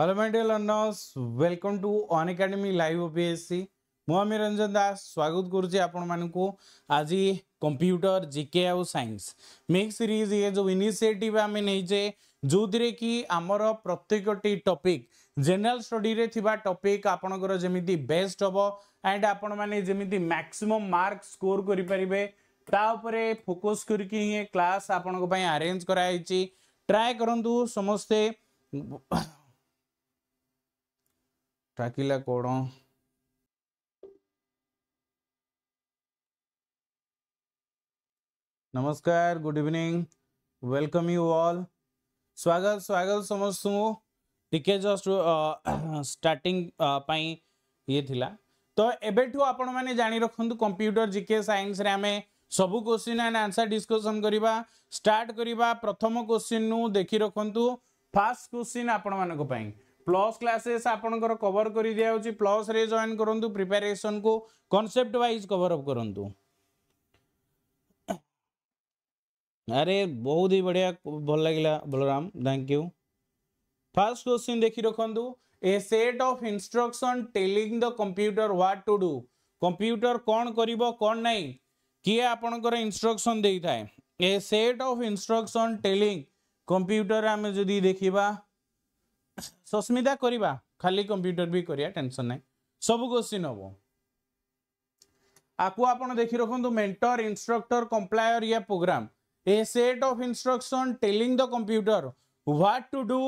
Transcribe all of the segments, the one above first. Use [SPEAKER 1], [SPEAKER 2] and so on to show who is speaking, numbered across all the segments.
[SPEAKER 1] Hello मैं डेल announce welcome to Unacademy live OPSC Mumi Ranjan Das स्वागत करुँ आप आज कंप्यूटर जिके आउ साइंस मेक् सीरीज ये जो इनिशिएट आम नहींचे जो थे कि आमर प्रत्येक टपिक जनरल स्टडी टपिक आपणकर बेस्ट हम एंड आपति मैक्सीम मार्क स्कोर करेंगे तापर फोकस करके क्लास आपण आरेज कराई ट्राए करूँ समस्ते ट्रैकिलाकोडों नमस्कार good evening welcome you all स्वागत स्वागत समस्त टीके जस्ट स्टार्टिंग पाई ये थिला तो एबेठु आपण माने जानि रखंतु कंप्यूटर जीके साइंस रे आमे सबु क्वेश्चन एंड आंसर डिस्कशन करिबा स्टार्ट करिबा प्रथम क्वेश्चन नु देखि रखंतु फास्ट क्वेश्चन आपण मानक पाई प्लस क्लासेस आपणकर कवर कर दिखाई प्लस रे जॉइन करूँ प्रिपेरेसन को कनसेप्ट वाइज कवर करूँ अरे बहुत ही बढ़िया भल लगे Balram thank you first question देखि रखु a set of instruction telling the computer what to do computer कौन कर कौन नहीं किए आपणकर इंस्ट्रक्शन दे था a set of instruction telling computer आम जदि देखा सस्मिता କରିବା ଖାଲି କମ୍ପ୍ୟୁଟର ବି କରିବା ଟେନସନ୍ ନାହିଁ ସବୁ କୋଶ୍ଚିନ୍ ହେବ आपको आप देखी रखु मेन्टर इन्स्ट्रक्टर कंप्लायर या program a set of instruction telling the computer what to do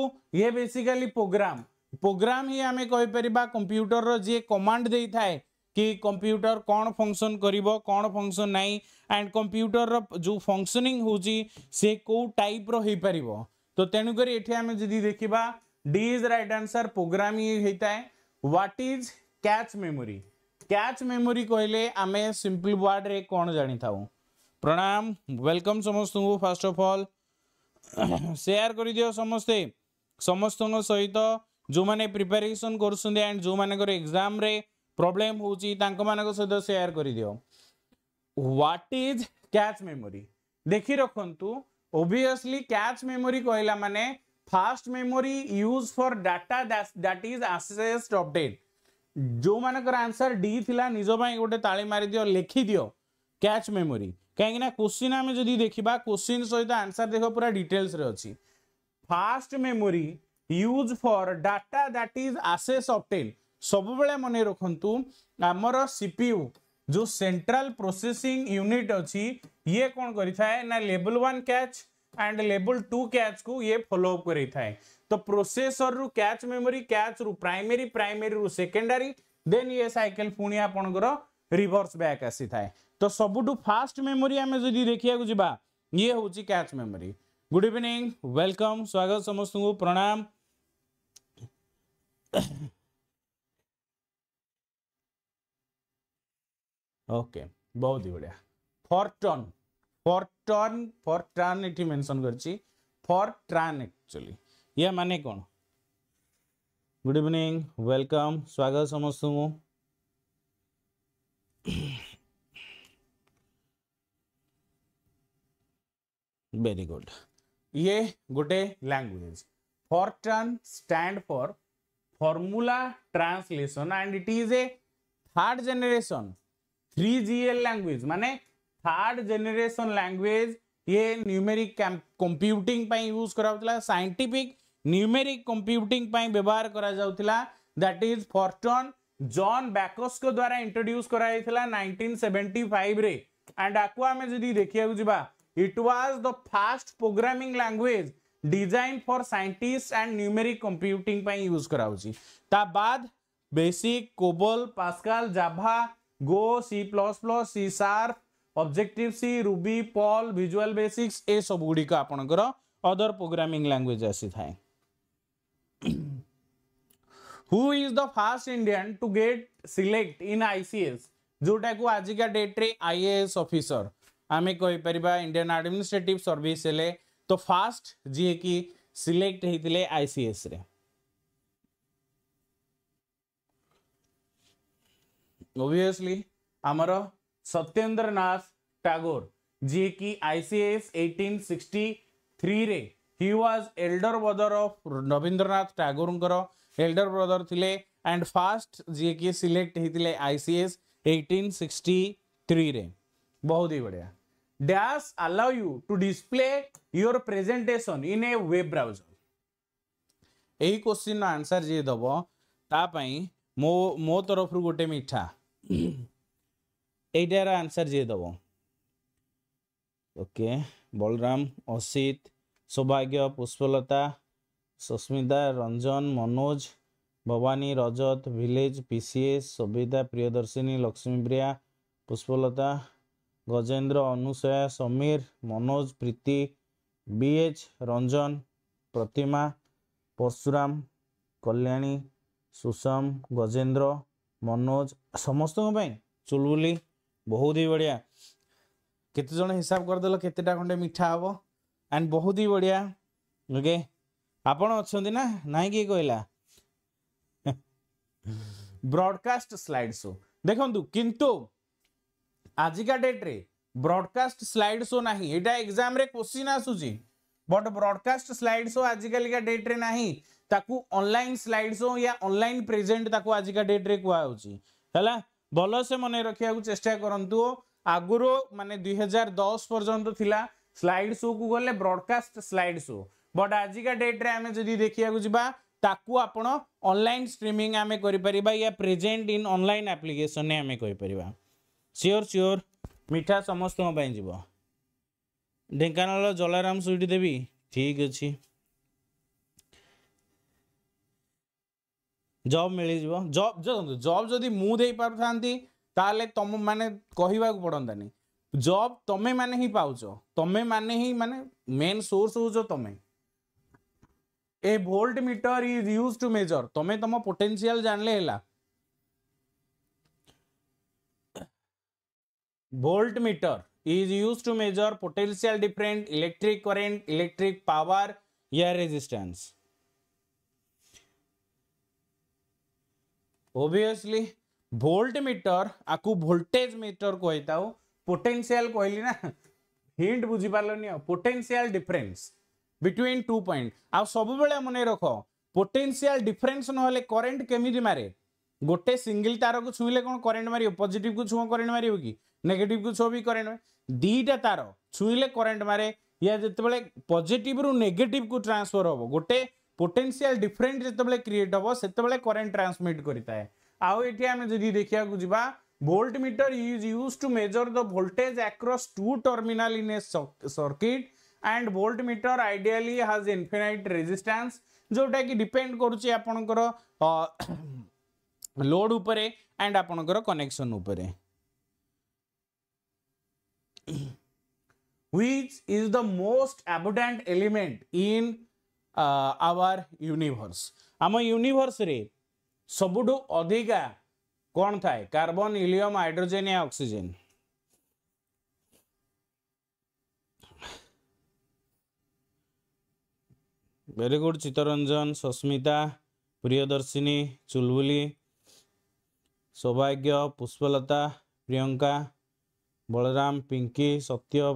[SPEAKER 1] ये बेसिकली प्रोग्राम प्रोग्राम ही आम कहीपर कंप्यूटर रे कमांड दे थाए कि कंप्यूटर कौन फंक्शन कर कौन फंक्शन ना एंड कंप्यूटर जो फंक्शनिंग हो टाइप रो हो पार तो तेणुक ये आम जदि देखा D is right answer program होता है what is cache memory cache memory କହିଲେ ଆମେ ସିମ୍ପଲ୍ ୱାର୍ଡ଼ରେ କ'ଣ ଜାଣିଥାଉ ପ୍ରଣାମ ୱେଲକମ୍ ସମସ୍ତଙ୍କୁ ଫାଷ୍ଟ ଅଫ୍ ଅଲ୍ ସେୟାର କରିଦିଅ ସମସ୍ତେ ସମସ୍ତଙ୍କ ସହିତ ଯେଉଁମାନେ ପ୍ରିପାରେସନ୍ କରୁଛନ୍ତି ଆଣ୍ଡ ଯେଉଁମାନଙ୍କର ଏକ୍ଜାମ୍ରେ ପ୍ରୋବ୍ଲେମ୍ ହେଉଛି ତାଙ୍କମାନଙ୍କ ସହିତ ସେୟାର କରିଦିଅ ହ୍ୱାଟ୍ ଇଜ୍ କ୍ୟାଚ୍ ମେମୋରି ଦେଖି ରଖନ୍ତୁ ଓଭିୟସ୍ଲି କ୍ୟାଚ୍ ମେମୋରି କହିଲା ମାନେ fast memory use for data that is accessed often जो मानकर आंसर डी थिला निज पई गोटे ताली मारि दियो लिखि दियो कैच मेमोरी कहीं ना क्वेश्चन आम जदि देखा क्वेश्चन सहित आंसर देख पूरा डिटेल्स रे अच्छी fast memory use for data that is access often ସବୁବେଳେ ମନେ ରଖନ୍ତୁ ଆମର ସିପିୟୁ ଯେଉଁ ସେଣ୍ଟ୍ରାଲ ପ୍ରୋସେସିଂ ୟୁନିଟ୍ ଅଛି ଇଏ କ'ଣ କରିଥାଏ ନା ଲେବଲ୍ one catch and label to catch को ये फॉलोअप करी तो प्रोसेसर रु कैच मेमोरी कैच रु प्राइमरी प्राइमरी रु सेकेंडरी देन ये साइकिल पुणी आपनकर रिवर्स बैक आसी थाए तो सबटु फास्ट मेमोरी आमे जदी देखिया को ये होची cache memory good evening welcome स्वागत समस्त को प्रणाम ओके बहुत ही बढ़िया फॉरटन ফরটন ফরট্রান এটি মেনশন করছি एक्चुअली একচুয়ালি ইয়া कौन गुड इवनिंग वेलकम स्वागत समस्त मु वेरी गुड ये गोटे language Fortran stand for formula translation and it is a third generation three G L language माने थार्ड जेनेसन लांगुएज ये न्यूमेरिक कंप्यूटिंग यूज कराला सैंटीफिक न्यूमेरिक कंप्यूटिंग व्यवहार कर दैट इज फर्टन जन बैकोस्को द्वारा इंट्रोड्यूस कर नाइंटीन सेवेंटी फाइव एंड आपको आम जी देखा Java it was the first programming language design for scientist and numeric computing use करा बाद BASIC COBOL Pascal Java Go C plus plus C sharp objective C Ruby Perl visual basics ए सब गुड़ी का आपन करो अदर प्रोग्रामिंग लैंग्वेज ऐसी थाए who is the first Indian to get select in ICS जोटा को आज का डेट रे आईएएस ऑफिसर आम कही पार इंडियन एडमिनिस्ट्रेटिव सर्विस हेले तो फास्ट जी कि सिलेक्ट होते आईसीएस रे ओबियसली आमर सत्येन्द्रनाथ टागोर जिकि ICS eighteen sixty three he elder brother of Rabindranath Tagore elder brother थे एंड फास्ट जिकि सिलेक्ट होते आईसीएस एटीन सिक्सटी बहुत ही बढ़िया dash allow you to display your presentation in a web browser यही क्वेश्चन आंसर जी दबाई मो मो तरफ गोटे मीठा एटार आन्सर दबो okay Balram Asit Saubhagya Pushpalata Susmita Ranjan Manoj Bhabani Rajat village village पिसिएच सबिता लक्ष्मी प्रिया पुष्पलता गजेंद्र अनुसया समीर मनोज प्रीति बीएच रंजन प्रतिमा परशुरम कल्याणी सुषम गजेंद्र मनोज समस्तै चुलबुली बहुत ही बढ़िया केत हिसाब करदेल के खंडे मीठा हे एंड बहुत ही बढ़िया ओके आपण अच्छा ना ना किए कहला ब्रडकास्ट स्लाइड शो देखु किंतु आजिका डेट्रे ब्रडकास्ट स्लाइड शो ना यहाँ एग्जाम क्वेश्चन आसूसी बट ब्रडकास्ट स्लाइड शो आजिकलिका डेट्रे ना ताकू ऑनलाइन स्लाइड शो या ऑनलाइन प्रेजेंट ताकू आजिका डेट्रे कहला ଭଲସେ ମନେ ରଖିବାକୁ ଚେଷ୍ଟା କରନ୍ତୁ ଆଗରୁ ମାନେ ଦୁଇ ହଜାର ଦଶ ପର୍ଯ୍ୟନ୍ତ ଥିଲା ସ୍ଲାଇଡ୍ ଶୋକୁ ଗଲେ ବ୍ରଡକାଷ୍ଟ ସ୍ଲାଇଡ୍ ଶୋ ବଟ୍ ଆଜିକା ଡେଟ୍ରେ ଆମେ ଯଦି ଦେଖିବାକୁ ଯିବା ତାକୁ ଆପଣ ଅନଲାଇନ୍ ଷ୍ଟ୍ରିମିଂ ଆମେ କରିପାରିବା ୟା ପ୍ରେଜେଣ୍ଟ ଇନ୍ ଅନଲାଇନ୍ ଆପ୍ଲିକେସନ୍ରେ ଆମେ କହିପାରିବା ସିଓର ସିଓର ମିଠା ସମସ୍ତଙ୍କ ପାଇଁ ଯିବ ଢେଙ୍କାନାଳ ଜଲାରାମ ସୁଇଟି ଦେବି ଠିକ୍ ଅଛି जब मिल जाब जो जब जदि मुझार तुम मैंने कह पड़ानी जब तुम्हें मैंने ही पाच तुम्हें मैंने ही मानने मेन सोर्स हो तुम्हें a voltmeter is use to measure तुम्हें तुम पोटेनसीआल जान ले voltmeter is use to measure potential different electric current electric power इेजिस्टा ଓଭିୟସଲି ଭୋଲ୍ଟ ମିଟର ଆକୁ ଭୋଲ୍ଟେଜ୍ ମିଟର କହିଥାଉ ପୋଟେନ୍ସିଆଲ କହିଲି ନା ହିଣ୍ଟ ବୁଝିପାରିଲନି ଆଉ potential difference between two point ଆଉ ସବୁବେଳେ ମନେ ରଖ ପୋଟେନ୍ସିଆଲ ଡିଫରେନ୍ସ ନହେଲେ କରେଣ୍ଟ କେମିତି ମାରେ ଗୋଟେ ସିଙ୍ଗିଲ ତାରକୁ ଛୁଇଁଲେ କ'ଣ କରେଣ୍ଟ ମାରିବ ପଜିଟିଭକୁ ଛୁଁ କରେଣ୍ଟ ମାରିବ କି ନେଗେଟିଭକୁ ଛୁଁ ବି କରେଣ୍ଟ ଦୁଇଟା ତାର ଛୁଇଁଲେ କରେଣ୍ଟ ମାରେ ୟା ଯେତେବେଳେ ପଜିଟିଭରୁ ନେଗେଟିଭକୁ ଟ୍ରାନ୍ସଫର ହେବ ଗୋଟେ पोटेनसीआल डिफरेन्ट जो क्रिएट हम से करेन्ट ट्रांसमिट करता है आउ ये आम जब देखा जा voltmeter is use to measure the voltage across two terminal in a circuit and voltmeter ideally has infinite resistance जोटा कि डिपेंड कर लोड उपरे एंड आप कनेक्शन उपरे which is the most abundant element in our universe आम सबुडु अधिका ठु थाए कार्बन इलियम हाइड्रोजेन या oxygen very good Chittaranjan Susmita Priyadarshini Chulbuli Saubhagya Pushpalata Priyanka Balram Pinky Satya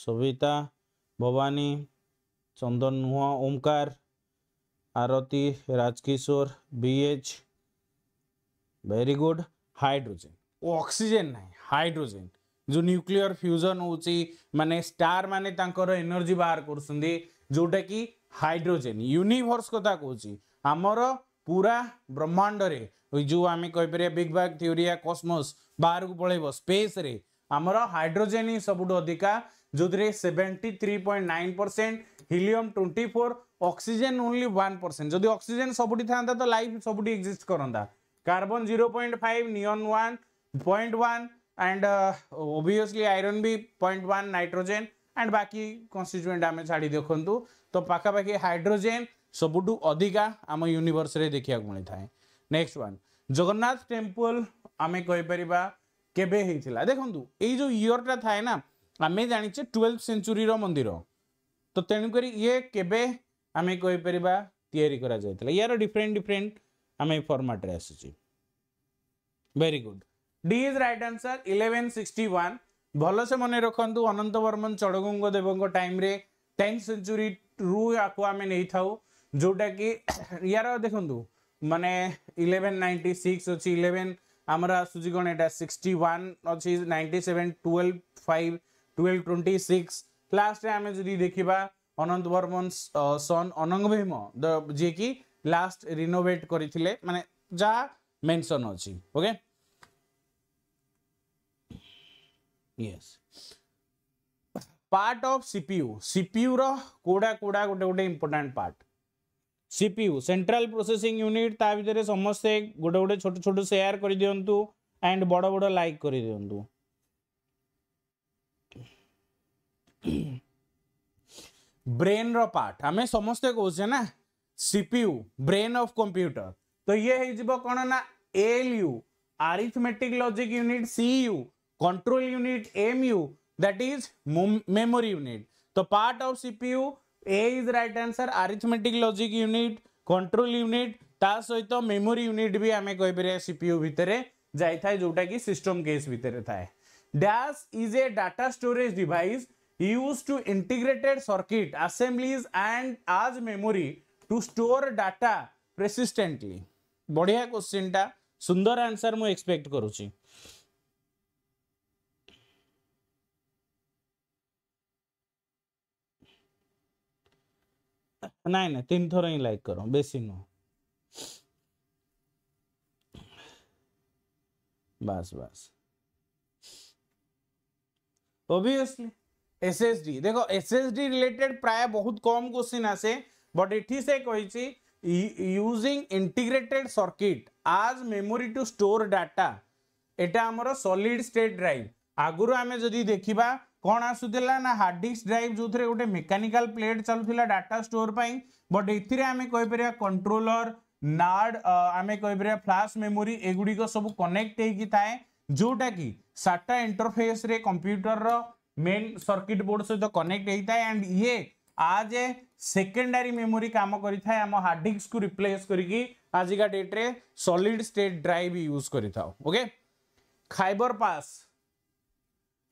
[SPEAKER 1] Sabita Bhabani Chandan নুয়া ওমকার आरती राजकिशोर बी वेरी गुड हाइड्रोजेन ऑक्सीजन नहीं हाइड्रोजेन जो न्यूक्लियर फ्यूजन होची माने स्टार माने एनर्जी बाहर करसंदी जोटा कि हाइड्रोजेन यूनिवर्स कथा कहूची आमर पूरा ब्रह्मांड रे जो आम कहीपर बिग बैग थ्योरी कस्मस बाहर को पलैब स्पेस आमर हाइड्रोजेन ही सबुठ अधिका जो nine percent helium twenty four oxygen only one percent যদি অক্সিজেন সবুটি থাকে তো লাইফ সবুটি এক্সিস্ট করতা carbon point five neon one point point one and obviously iron भी पॉइंट वन नाइट्रोजेन एंड बाकी कन्स्टिट्यूएंट आम छाड़ी देखूँ तो पखापाखि हाइड्रोजेन सबुठ अधिका आम यूनिवर्स देखा मिलता है नेक्स्ट वन जगन्नाथ टेम्पल आम कहीपर के देखो ये जो इयरटा थाए ना आम जाने ट्वेल्थ सेंचुरी मंदिर तो तेणुक ये केवे आम कहीपर डिफरेन्ट डिफरेन्ट आम फर्माट्रे आसूँ good D is right answer eleven sixty one भलसे मन रखु Anant Barman Chodaganga time tenth century रु आपको आम नहीं था जोटा कि यार देखु मानने इलेवेन नाइंटी सिक्स अच्छी इलेवेन आमर आसूँ सिक्सटी वन अच्छी ninety seven twelve five twelve twenty six ଲାଷ୍ଟରେ ଆମେ ଯଦି ଦେଖିବା ଅନନ୍ତ ବର୍ମନ ସନ୍ ଅନଙ୍ଗ ଭୀମ ଯିଏକି ଲାଷ୍ଟ ରିନୋଭେଟ୍ କରିଥିଲେ ମାନେ ଯାହା ମେନସନ୍ ଅଛି okay yes part of CPU ସିପିୟୁର କେଉଁଟା କେଉଁଟା ଗୋଟେ ଗୋଟେ important part CPU central processing unit ତା ଭିତରେ ସମସ୍ତେ ଗୋଟେ ଗୋଟେ ଛୋଟ ଛୋଟ ସେୟାର କରିଦିଅନ୍ତୁ ଆଣ୍ଡ ବଡ଼ ବଡ଼ ଲାଇକ୍ କରିଦିଅନ୍ତୁ ब्रेन रो पार्ट आम समस्ते कहे ना सीपीयू ब्रेन ऑफ कंप्यूटर तो ये हो कौन ना ALU arithmetic logic unit CU control unit MU that is memory unit तो part of CPU A is right answer arithmetic logic unit control unit ता सहित मेमोरी यूनिट भी आम कहीपर सीपीयू भितर जाए जोटा कि सिस्टम केस भितर थाए dash is a data storage device used to integrated circuit assemblies and as memory to store data persistently बढ़िया क्वेश्चन टा सुंदर आंसर मु एक्सपेक्ट करूची ନାଇଁ ନାଇଁ ତିନି ଥର ହିଁ ଲାଇକ୍ କର ବେଶୀ ନୁହଁ ବାସ୍ ବାସ୍ ଓଭିୟସଲି एसएसडी देखो डी रिलेटेड प्राय बहुत कम क्वेश्चन आसे बट इटी से कही यूजिंग इंटीग्रेटेड सर्किट आज मेमोरी टू स्टोर डाटा यहाँ आमर सॉलिड स्टेट ड्राइव आगुरु आम जदि देखिबा कौन आसुला ना हार्ड डिस्क ड्राइव जो थे गोटे मेकानिकाल प्लेट चलूला डाटा स्टोर पर बट एर आम कहीपर कंट्रोलर नार्ड आम कहीपर फ्लाश मेमोरी एगुड़िक सब कनेक्ट होता है जोटा कि SATA interface computer main circuit board सहित कनेक्ट होता है एंड ये आज ए सेकेंडारी मेमोरी कम करें हार्ड डिस्क को रिप्लेस करके डेट्रे सलीड स्टेट ड्राइव यूज करके खाइबर पास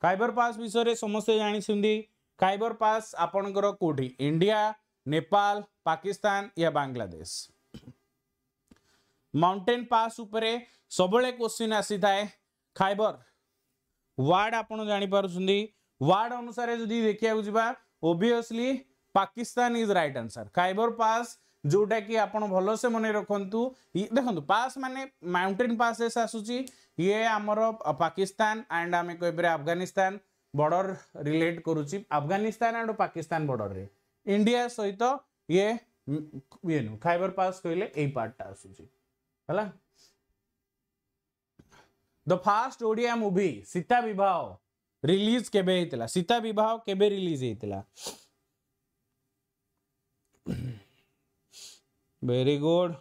[SPEAKER 1] खाइबर पास विषय समस्त जानी खाइबर पास आपणकर कौटी इंडिया नेपाल पाकिस्तान या बांग्लादेश माउंटेन पास उपरे सबले क्वेश्चन आसी थाए खाइबर वार्ड आप जापार ওয়ার্ড অনুসারে যদি দেখা যা obviously Pakistan is right answer जोटा कि आप भलसे मन रखु देखो पास मान माउंटेन पासेस आसूसी ये आमर पाकिस्तान एंड आम कह अफगानिस्तान बॉर्डर रिलेट करुच्ची अफगानिस्तान एंड पाकिस्तान बॉर्डर रे इंडिया सहित तो ये ये नु खाइबर पास कहले यही पार्टा आसूसी the first Odia movie Sita Vivah release के सीता बहुत के रिलीज होता वेरी गुड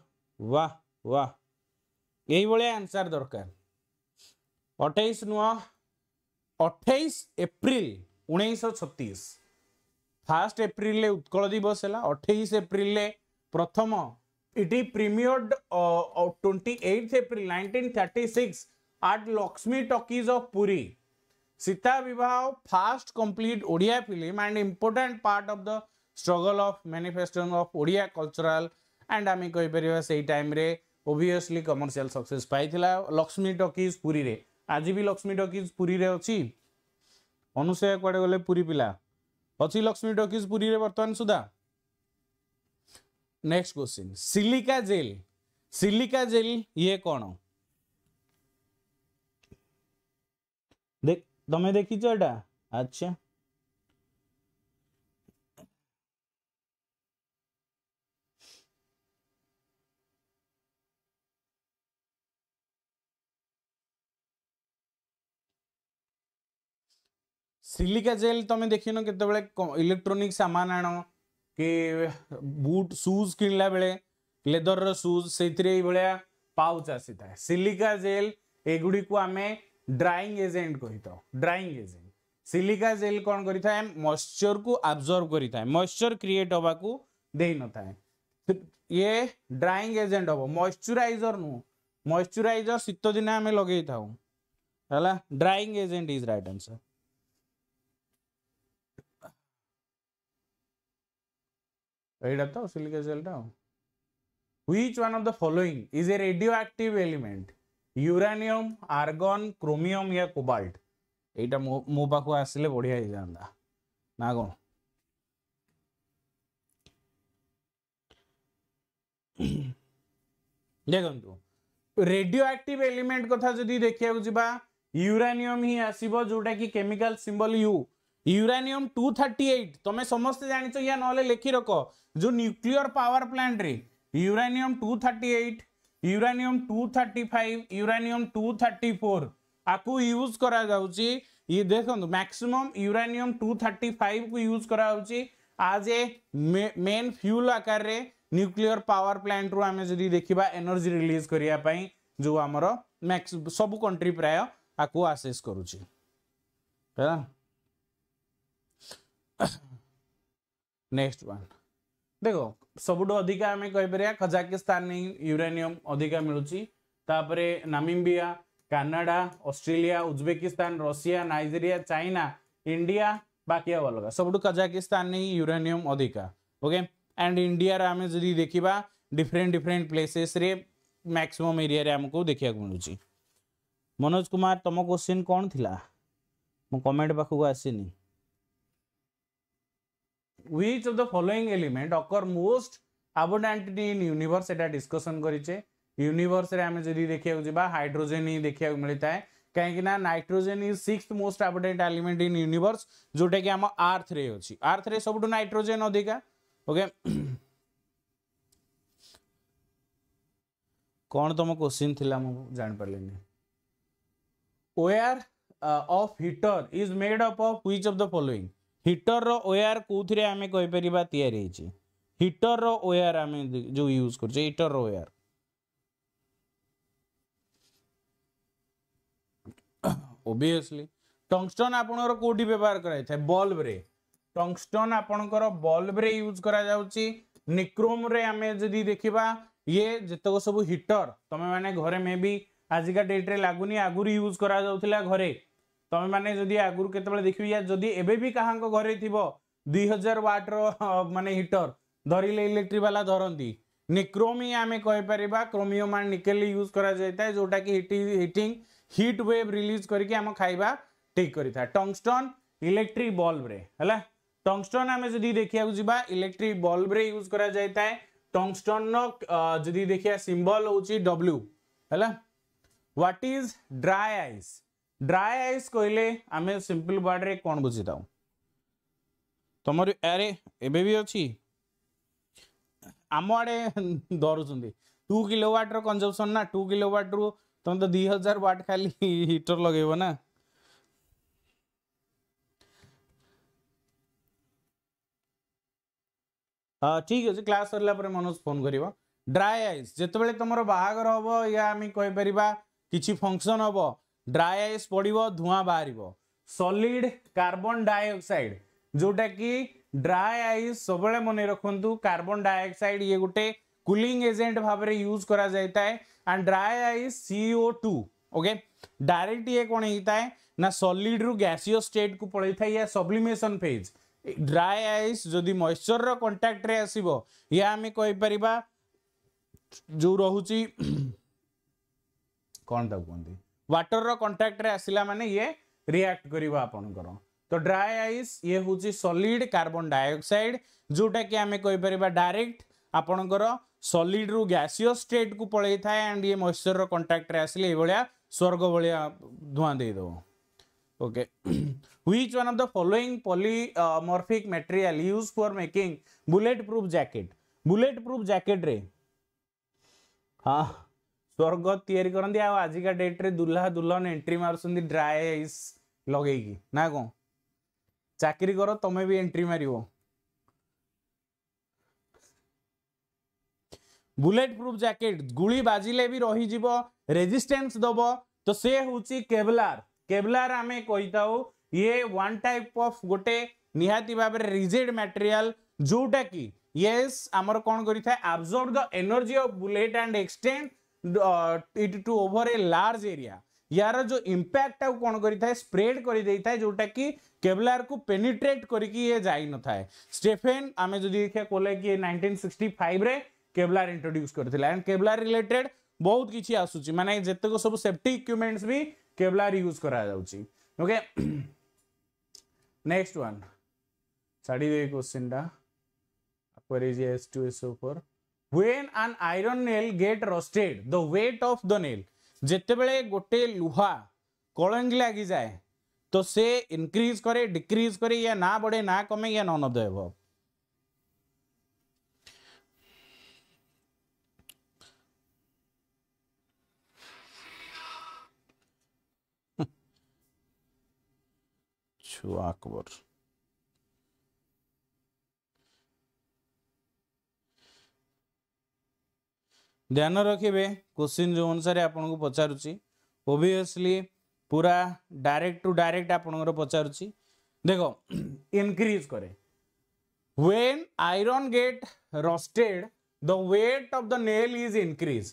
[SPEAKER 1] वाह वाह यही भाया आंसर दरकार अठाईस नुह अठाईस एप्रिल उन्नीस फास्ट एप्रिल उत्कल दिवस है अठाईस एप्रिल प्रथम it premiered twenty eighth April nineteen thirty six at Lakshmi talkies of Puri Sita Vivah first complete Odia film and important part of the struggle of manifestation of Odia cultural and आम कहींपर से टाइम ओबिययसली कमर्सील सक्सेस पाई Lakshmi talkies Puri रे आज भी Lakshmi talkies Puri रे अच्छी अनुसय कड़े गले पुरी पिला अच्छी लक्ष्मी टकीज पुरी रे वर्तमान सुधा next question silica gel silica gel ये कौन तमें देखी चटा अच्छा सिलिका जेल तुम देखिन के इलेक्ट्रोनिक सामान आण कि बुट सुज कि बेले लेदर रूज से पाउच आसी था सिलिका जेल एगुड़ी को आमे ड्राइंग एजेंट कही था ड्राइंग एजेंट सिलिका जेल कौन कर मश्चर को आबजर्व कर मश्चर क्रिएट हवा को देन था ये ड्राइंग एजेंट हम मश्चराइजर नु मश्चराइजर शीत दिन आम लगे था drying agent is right answer तो silica gel time one of the following is a radioactive element uranium argon chromium ୟା କୋବାଲ୍ଟ ଏଇଟା ମୋ ପାଖକୁ ଆସିଲେ ବଢ଼ିଆ ହେଇଯାଆନ୍ତା ନା କ'ଣ ଦେଖନ୍ତୁ ରେଡିଓ ଆକ୍ଟିଭ ଏଲିମେଣ୍ଟ କଥା ଯଦି ଦେଖିବାକୁ ଯିବା ୟୁରାନିୟମ୍ ହିଁ ଆସିବ ଯୋଉଟାକି chemical symbol U uranium two thirty eight ତମେ ସମସ୍ତେ ଜାଣିଛ ୟା ନହେଲେ ଲେଖି ରଖ ଯୋଉ ନ୍ୟୁକ୍ଲିୟର ପାୱାର ପ୍ଲାଣ୍ଟରେ uranium two thirty eight uranium 235, uranium 234 thirty four आपको यूज कर देखो मैक्सिमम यूरानियम 235 को यूज करा आज ए मेन फ्यूल आकार रे न्यूक्लियर पावर प्लांट रु आम जी देखा एनर्जी रिलीज करने जो आम सब कंट्री प्राय आपको आसेस कर नेक्स्ट वन देखो सब अधिकार आम कहीपर कजाकिस्तान यूरेनियम मिलूँ मिलूर Namibia Canada Australia Uzbekistan Russia Nigeria China India बाकी हम अलग सब कजाकिस्तान यूरेनियम अधिका ओके एंड इंडिया आम जब देखा different different places maximum area देखा मिलूँ मनोज कुमार तुम क्वेश्चन कौन थी मो कमेंट पाखक आसनी which of the following element occur most abundantly in universe एटा discussion करिचे universe रे हमें जदी देखिया जिबा hydrogen ही देखिया मिलता है कहीं ना नाइट्रोजेन इज सिक्स मोस्ट आबडेट एलिमेंट इन यूनिवर्स जोटा कि आम आर्थ रे अछि आर्थ रे सबटु नाइट्रोजेन अधिका ओके कौन तुम क्वेश्चन थिला मु जान परलेनी wire of heater is made up of which of the following ହିଟରର ଓୟାର କେଉଁଥିରେ ଆମେ କହିପାରିବା ତିଆରି ହେଇଛି ହିଟରର ଓୟାର ଆମେ ଯେଉଁ ୟୁଜ୍ କରୁଛେ ହିଟରର ଓୟାର ଓଭିୟସଲି ଟଙ୍ଗଷ୍ଟନ୍ ଆପଣଙ୍କର କେଉଁଠି ବ୍ୟବହାର କରାଯାଇଥାଏ ବଲ୍ବରେ ଟଙ୍ଗଷ୍ଟନ୍ ଆପଣଙ୍କର ବଲ୍ବରେ ୟୁଜ୍ କରାଯାଉଛି ନିକ୍ରୋମରେ ଆମେ ଯଦି ଦେଖିବା ଇଏ ଯେତକ ସବୁ ହିଟର ତମେମାନେ ଘରେ ମେ ବି ଆଜିକା ଡେଟ୍ରେ ଲାଗୁନି ଆଗରୁ ୟୁଜ୍ କରାଯାଉଥିଲା ଘରେ ତମେମାନେ ଯଦି ଆଗରୁ କେତେବେଳେ ଦେଖିବି ଯଦି ଏବେ ବି କାହାଙ୍କ ଘରେ ଥିବ ଦୁଇ ହଜାର ୱାଟ୍ର ମାନେ ହିଟର ଧରିଲେ ଇଲେକ୍ଟ୍ରି ବାଲା ଧରନ୍ତି ନିକ୍ରୋମି ଆମେ କହିପାରିବା କ୍ରୋମିୟମ୍ ଆଣ୍ଡ ନିକେଲ୍ ୟୁଜ୍ କରାଯାଇଥାଏ ଯେଉଁଟାକି ହିଟିଂ ହିଟ୍ ୱେଭ୍ ରିଲିଜ୍ କରିକି ଆମ ଖାଇବା ଠିକ୍ କରିଥାଏ ଟଙ୍ଗଷ୍ଟନ୍ ଇଲେକ୍ଟ୍ରିକ୍ ବଲ୍ବରେ ହେଲା ଟଙ୍ଗଷ୍ଟନ୍ ଆମେ ଯଦି ଦେଖିବାକୁ ଯିବା ଇଲେକ୍ଟ୍ରିକ୍ ବଲ୍ବରେ ୟୁଜ୍ କରାଯାଇଥାଏ ଟଙ୍ଗଷ୍ଟନ୍ର ଯଦି ଦେଖିବା ସିମ୍ବଲ୍ ହେଉଛି ଡବ୍ଲ୍ୟୁ ହେଲା what is dry ice dry ice कहले आम सिंपल वार्ड में कौन बुझी था तुम आरे एवं भी अच्छी आम आड़े दौड़ टू किलो वाट रंजपसन ना टू किलो वाट रु तुम तो दि हजार वाट खाली हिटर लगे ना ठीक अच्छे क्लास सरला मनोज फोन कर ड्राई आइस जिते तुम बाहर हम या आम कहीपर कि फंक्शन हम ड्राई आईस पड़ो धूआ बाहर सलीड कार्बन डाइअक्साइड जोटा कि ड्राई आईस सब मन रखु कार्बन डाइअक्साइड ये गोटे कुलिंग एजेंट भाव में यूज करा कराए and dry ice two okay direct ये कौन होता है ना सलीड रु गैसियो स्टेट को पलि था या सब्लिमेसन फेज ड्राई आईस जदि मइश्चर रंटाक्ट रे आसब या आम कहींपर जो रोच कौन था कहते वाटर रंटाक्ट आसला मानने ये रियाक्ट कर तो ड्राए आईस ये हूँ सलीड कार्बन डाइअक्साइड जोटा कि आम कहीपर डायरेक्ट आपणकर सलीड रु गैसीय स्टेट को पलि था एंड ये मश्चर कंट्राक्ट आसे ये स्वर्ग भाया धूआ देदेव okay which one of the following polymorphic material use for making bulletproof jacket bulletproof jacket रे हाँ ସ୍ୱର୍ଗ ତିଆରି କରନ୍ତି ଆଉ ଆଜିକା ଡେଟ୍ରେ ଦୁଲ୍ହା ଦୁଲ୍ହନ ଏଣ୍ଟ୍ରି ମାରୁଛନ୍ତି ଡ୍ରାଏ ଆଇସ୍ ଲଗେଇକି ନା କ'ଣ ଚାକିରି କର ତମେ ବି ଏଣ୍ଟ୍ରି ମାରିବ ବୁଲେଟ୍ ପ୍ରୁଫ୍ ଜ୍ୟାକେଟ୍ ଗୁଳି ବାଜିଲେ ବି ରହିଯିବ ରେଜିଷ୍ଟାନ୍ସ ଦେବ ତ ସେ ହେଉଛି କେବଲାର କେବଲାର ଆମେ କହିଥାଉ ଇଏ ୱାନ୍ ଟାଇପ୍ ଅଫ୍ ଗୋଟେ ନିହାତି ଭାବରେ ରିଜିଡ୍ ମ୍ୟାଟେରିଆଲ୍ ଯୋଉଟା କି ୟେସ୍ ଆମର କ'ଣ କରିଥାଏ absorb the energy of bullet and extend to over a large area यार जो इंपैक्ट टाक कौन कर स्प्रेड कर जोटा कि केवलार को पेनिट्रेट करके ये जाई स्टेफेन आम जो देखा कहला कि nineteen sixty five Kevlar introduce कर एंड केबलार रिलेटेड बहुत किसी आसूस मानने जितक सब सेफ्टी इक्विपमेंट्स भी केवलार यूज करके नेक्स्ट वन छाड़ी question time S two S four when an iron nail get rusted the weight of the nail ଯେତେବେଳେ ଗୋଟେ ଲୁହା କଳଙ୍କି ଲାଗିଯାଏ ତ ସେ ଇନକ୍ରିଜ କରେ ଡିକ୍ରିଜ କରେ ୟା ନା ବଢ଼େ ନା କମେ ୟା ନନ୍ ଅଫ୍ ଦ ଏଭବ ଛୁଆ ଆକବର ଧ୍ୟାନ ରଖିବେ କୋଶ୍ଚିନ୍ ଯେଉଁ ଅନୁସାରେ ଆପଣଙ୍କୁ ପଚାରୁଛି ଓଭିୟସ୍ଲି ପୁରା ଡାଇରେକ୍ଟ ଟୁ ଡାଇରେକ୍ଟ ଆପଣଙ୍କର ପଚାରୁଛି ଦେଖ ଇନକ୍ରିଜ୍ କରେ when iron get rusted the weight of the nail is increase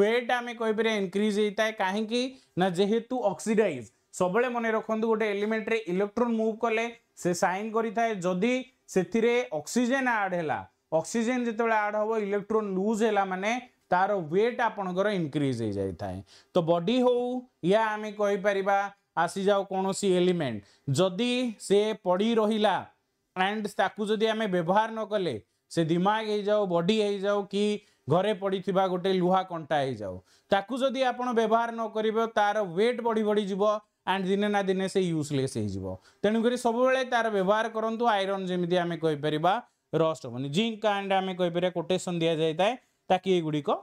[SPEAKER 1] weight ଆମେ କହିପାରିବା ଇନକ୍ରିଜ୍ ହେଇଥାଏ କାହିଁକି ନା ଯେହେତୁ ଅକ୍ସିଡାଇଜ୍ ସବୁବେଳେ ମନେ ରଖନ୍ତୁ ଗୋଟେ ଏଲିମେଣ୍ଟରେ ଇଲେକ୍ଟ୍ରୋନ୍ ମୁଭ୍ କଲେ ସେ ସାଇନ୍ କରିଥାଏ ଯଦି ସେଥିରେ ଅକ୍ସିଜେନ୍ ଆଡ଼୍ ହେଲା ଅକ୍ସିଜେନ୍ ଯେତେବେଳେ ଆଡ଼୍ ହେବ ଇଲେକ୍ଟ୍ରୋନ୍ ଲୁଜ୍ ହେଲା ମାନେ ତାର ୱେଟ୍ ଆପଣଙ୍କର ଇନକ୍ରିଜ୍ ହେଇଯାଇଥାଏ ତ ବଡି ହେଉ ୟା ଆମେ କହିପାରିବା ଆସିଯାଉ କୌଣସି ଏଲିମେଣ୍ଟ ଯଦି ସେ ପଡ଼ି ରହିଲା ଆଣ୍ଡ ତାକୁ ଯଦି ଆମେ ବ୍ୟବହାର ନ କଲେ ସେ ଦିମାଗ ହେଇଯାଉ ବଡି ହେଇଯାଉ କି ଘରେ ପଡ଼ିଥିବା ଗୋଟେ ଲୁହା କଣ୍ଟା ହେଇଯାଉ ତାକୁ ଯଦି ଆପଣ ବ୍ୟବହାର ନ କରିବେ ତାର ୱେଟ୍ ବଢ଼ି ବଢ଼ିଯିବ ଆଣ୍ଡ ଦିନେ ନା ଦିନେ ସେ ୟୁଜଲେସ୍ ହେଇଯିବ ତେଣୁକରି ସବୁବେଳେ ତାର ବ୍ୟବହାର କରନ୍ତୁ ଆଇରନ୍ ଯେମିତି ଆମେ କହିପାରିବା रस्ट हेनी जिंक का एंड आम कहीपर कोटेसन दि जाए ताकि युड़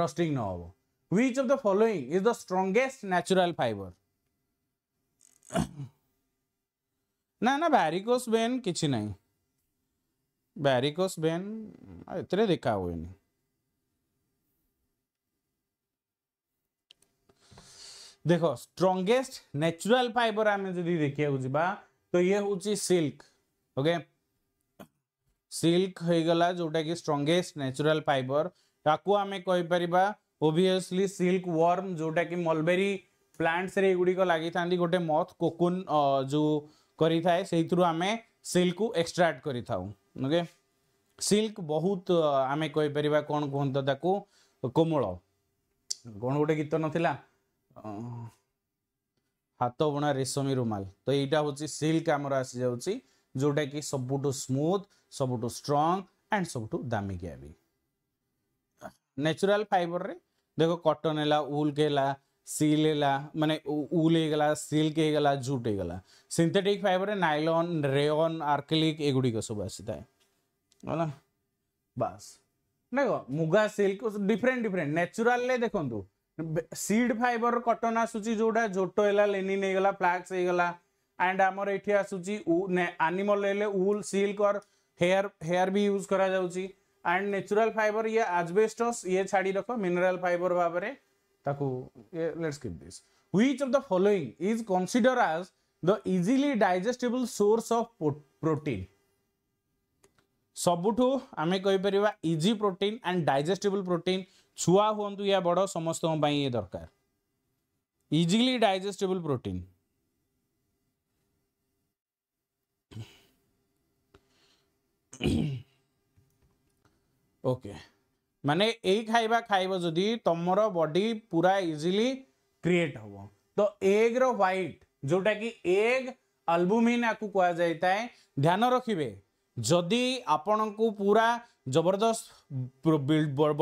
[SPEAKER 1] रस्टिंग न हो which of the following is the strongest natural fibre ना ना बारिकोस बेन किसी नहीं बारिकोस बेन इतने देखा हुए नहीं देखो स्ट्रंगेस्ट नेचुरल फाइबर आम जब देखा जा तो ये हूँ सिल्क ओके okay? ସିଲ୍କ ହୋଇଗଲା ଯେଉଁଟାକି ଷ୍ଟ୍ରଙ୍ଗେଷ୍ଟ ନ୍ୟାଚୁରାଲ ଫାଇବର ତାକୁ ଆମେ କହିପାରିବା ଓଭିୟସଲି ସିଲ୍କ ୱାର୍ମ ଯେଉଁଟାକି ମଲବେରୀ ପ୍ଲାଣ୍ଟସରେ ଏଗୁଡ଼ିକ ଲାଗିଥାନ୍ତି ଗୋଟେ ମଥ୍ କୋକୁନ୍ ଯେଉଁ କରିଥାଏ ସେଇଥିରୁ ଆମେ ସିଲ୍କକୁ ଏକ୍ସଟ୍ରାକ୍ଟ କରିଥାଉ ଓକେ ସିଲ୍କ ବହୁତ ଆମେ କହିପାରିବା କ'ଣ କୁହନ୍ତୁ ତାକୁ କୋମଳ କ'ଣ ଗୋଟେ ଗୀତ ନଥିଲା ହାତ ବୁଣା ରେଶମୀ ରୁମାଲ ତ ଏଇଟା ହେଉଛି ସିଲ୍କ ଆମର ଆସିଯାଉଛି ଯେଉଁଟାକି ସବୁଠୁ ସ୍ମୁଥ୍ ସବୁଠୁ ଷ୍ଟ୍ରଙ୍ଗ୍ ଆଣ୍ଡ ସବୁଠୁ ଦାମିକିଆ ବି ନ୍ୟାଚୁରାଲ୍ ଫାଇବର୍ରେ ଦେଖ କଟନ୍ ହେଲା ଉଲ୍କ ହେଲା ସିଲ୍ ହେଲା ମାନେ ଉଲ୍ ହେଇଗଲା ସିଲ୍କ ହେଇଗଲା ଜୁଟ୍ ହେଇଗଲା ସିନ୍ଥେଟିକ୍ ଫାଇବର୍ରେ ନାଇଲନ୍ ରେଅନ୍ ଆର୍କିଲିକ୍ ଏଗୁଡ଼ିକ ସବୁ ଆସିଥାଏ ହେଲା ବାସ୍ ଦେଖ ମୁଗା ସିଲ୍କ ଡିଫରେଣ୍ଟ ଡିଫରେଣ୍ଟ ନ୍ୟାଚୁରାଲ୍ରେ ଦେଖନ୍ତୁ ସିଡ୍ ଫାଇବର୍ କଟନ୍ ଆସୁଛି ଯେଉଁଟା ଝୋଟ ହେଲା ଲେନିନ୍ ହେଇଗଲା ଫ୍ଲାକ୍ସ ହେଇଗଲା ଆଣ୍ଡ ଆମର ଏଠି ଆସୁଛି ଆନିମଲ୍ ହେଲେ wool silk or hair hair ବି ୟୁଜ୍ କରାଯାଉଛି ଆଣ୍ଡ ନ୍ୟାଚୁରାଲ୍ ଫାଇବର ଇଏ ଆଜବେଷ୍ଟସ୍ ଇଏ ଛାଡ଼ି ରଖ ମିନେରାଲ୍ ଫାଇବର ଭାବରେ ତାକୁ let's keep this which of the following is consider as the easily digestible source of protein ସବୁଠୁ ଆମେ କହିପାରିବା easy protein and digestible protein ଛୁଆ ହୁଅନ୍ତୁ ୟା ବଡ଼ ସମସ୍ତଙ୍କ ପାଇଁ ଇଏ ଦରକାର ଇଜିଲି ଡାଇଜେଷ୍ଟେବୁଲ୍ ପ୍ରୋଟିନ୍ ওকে মানে এই খাଇବା ଖାଇବ ଯଦି ତମର ବଡି ପୁରା ଇଜିଲି କ୍ରିଏଟ୍ ହେବ ତ ଏଗ୍ର ହ୍ୱାଇଟ୍ ଯେଉଁଟାକି ଏଗ୍ ଆଲବୁମିନ୍ ଆକୁ କୁହାଯାଇଥାଏ ଧ୍ୟାନ ରଖିବେ ଯଦି ଆପଣଙ୍କୁ ପୁରା ଜବରଦସ୍ତ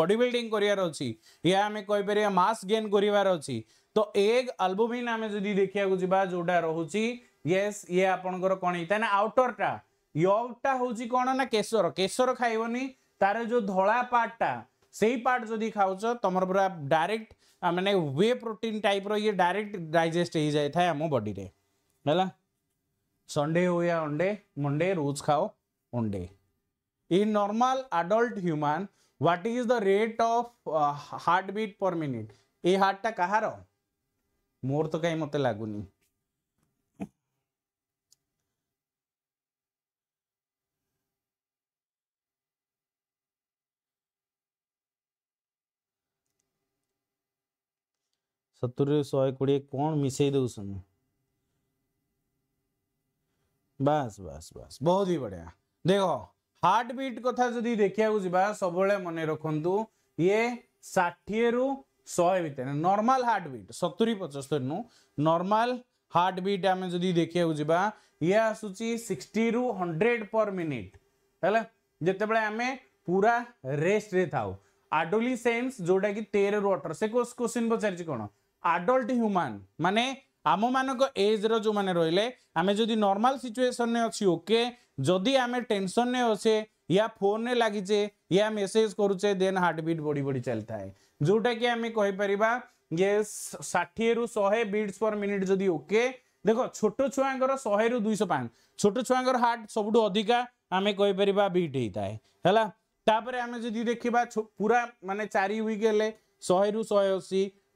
[SPEAKER 1] ବଡି ବିଲ୍ଡିଂ କରିବାର ଅଛି ଏହା ଆମେ କହିପାରିବା ମାସ୍ ଗେନ୍ କରିବାର ଅଛି ତ ଏଗ୍ ଆଲବୁମିନ୍ ଆମେ ଯଦି ଦେଖିବାକୁ ଯିବା ଯେଉଁଟା ରହୁଛି ୟେସ୍ ଇଏ ଆପଣଙ୍କର କ'ଣ ହେଇଥାଏ ନା ଆଉଟରଟା यकटा हूँ कौन ना केशर केशर खाइबनी तार जो धला पार्टा से पार्ट जदि खाऊ तुम पूरा डायरेक्ट मैंने वे प्रोटीन टाइप रे डायरेक्ट डाइजेस्ट हो जाए आम बडी संडे हो या अंडे मंडे रोज खाओ अंडे in normal adult human what is the rate of heartbeat per minute ये हार्टा कहार मोर तो कहीं मत लगुनी ସତୁରିରୁ ଶହେ କୋଡ଼ିଏ କ'ଣ ମିଶାଇ ଦେଉଛନ୍ତି ବାସ୍ ବାସ୍ ବାସ୍ ବହୁତ ହି ବଢ଼ିଆ ଦେଖ ହାର୍ଟ ବିଟ୍ କଥା ଯଦି ଦେଖିବାକୁ ଯିବା ସବୁବେଳେ ମନେ ରଖନ୍ତୁ ଇଏ ଷାଠିଏରୁ ଶହେ ଭିତରେ ନର୍ମାଲ ହାର୍ଟ ବିଟ୍ ସତୁରି ପଞ୍ଚସ୍ତରୀରୁ ନର୍ମାଲ ହାର୍ଟ ବିଟ୍ ଆମେ ଯଦି ଦେଖିବାକୁ ଯିବା ଇଏ ଆସୁଛି ସିକ୍ସଟିରୁ ହଣ୍ଡ୍ରେଡ଼ ପର୍ ମିନିଟ୍ ହେଲା ଯେତେବେଳେ ଆମେ ପୁରା ରେଷ୍ଟରେ ଥାଉ ଆଡୋଲିସେନ୍ସ ଯେଉଁଟାକି ତେରରୁ ଅଠର ସେ କୋଶ୍ଚିନ୍ ପଚାରିଛି କ'ଣ আডল্ট হ্যুমান মানে আমমানক এজর যে রহলে আমি যদি নর্মাল সিচুয়েসনে অছি ওকে যদি আমি টেনশনে অছে या फोन ने लगिचे या मेसेज करुचे देन हार्टबीट बढ़ी बढ़ी चलता है जोटा कि आम कहीपर ये षाठी रु शहे बीट्स पर मिनिट जदि ओके देख छोट छुआर शहे रु दुईश पाँच छोट छुआर हार्ट सब अधिका आम कहीपर बीट होता है है आम जदि देखा पूरा मानने चार वीक शहे रु शहे अशी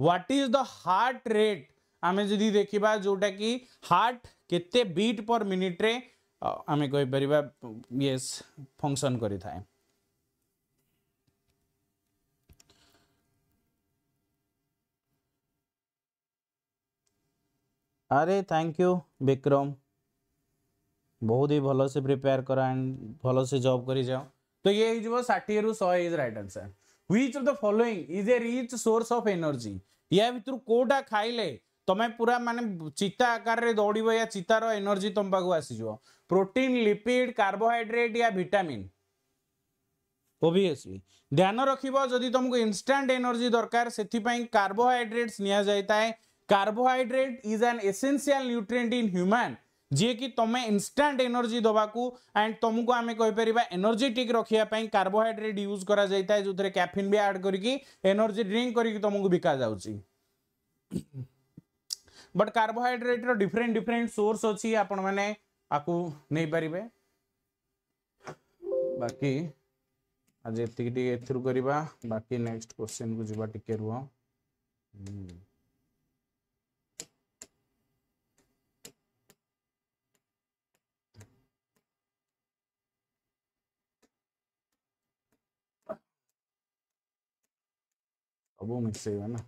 [SPEAKER 1] what is the heart rate आम जदि देखा जोटा कि हार्ट के बीट पर मिनिट्रे आम कहीपर ये फंक्शन कर अरे थैंक यू विक्रम बहुत ही भल से प्रिपेयर करा एंड भल से जॉब करी जाओ तो ये हो षाठी रु शह is right answer which of the following is a rich source of energy या भितर कोटा खाइले तमें पूरा माने चिता आकार रे दौड़िबो या चितार एनर्जी तुम पाखु आसीजो प्रोटीन लिपिड कार्बोहाइड्रेट या विटामिन ओबियसली ध्यान रखिब जदि तुमको इंस्टेंट एनर्जी दरकार से कार्बोहाइड्रेट्स निया जाता है carbohydrate is an essential nutrient in human जिकि तुम्हें इनस्टांट एनर्जी देवाक एंड तुमको आम कहीपर एनर्जेटिक रखापी कार्बोहड्रेट यूज कराए जो थे कैफिन भी आड करी एनर्जी ड्रिंक करमक बिका जा बट कार्बोहड्रेट रिफरेन्ट डिफरेन्ट सोर्स अच्छी आपने पारे बाकी आज ये बाकी नेक्स्ट क्वेश्चन को जी टे रुह अब वो मिक्स है ना